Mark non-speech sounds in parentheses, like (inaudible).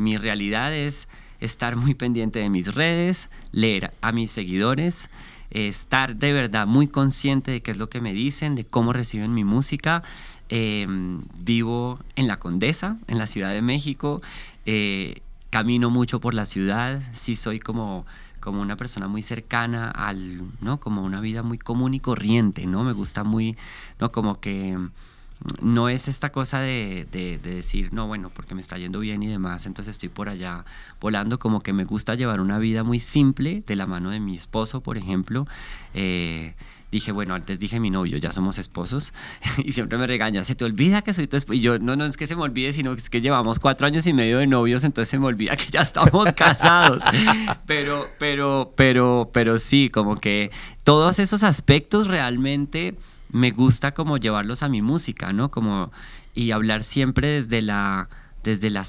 Mi realidad es estar muy pendiente de mis redes, leer a mis seguidores, estar de verdad muy consciente de qué es lo que me dicen, de cómo reciben mi música. Em, vivo en la Condesa, en la Ciudad de México. Eh, camino mucho por la ciudad. Sí soy como como una persona muy cercana al, ¿no? Como una vida muy común y corriente, ¿no? Me gusta muy, ¿no? Como que no es esta cosa de, decir, no, bueno, porque me está yendo bien y demás, entonces estoy por allá volando, como que me gusta llevar una vida muy simple de la mano de mi esposo, por ejemplo. Eh, dije, bueno, antes dije mi novio, ya somos esposos, (laughs) y siempre me regaña, se te olvida que soy tu esposo. Y yo, no, no es que se me olvide, sino que es que llevamos cuatro años y medio de novios, entonces se me olvida que ya estamos (laughs) casados. pero, pero, pero, pero sí, como que todos esos aspectos realmente me gusta como llevarlos a mi música, ¿no? Como y hablar siempre desde la desde la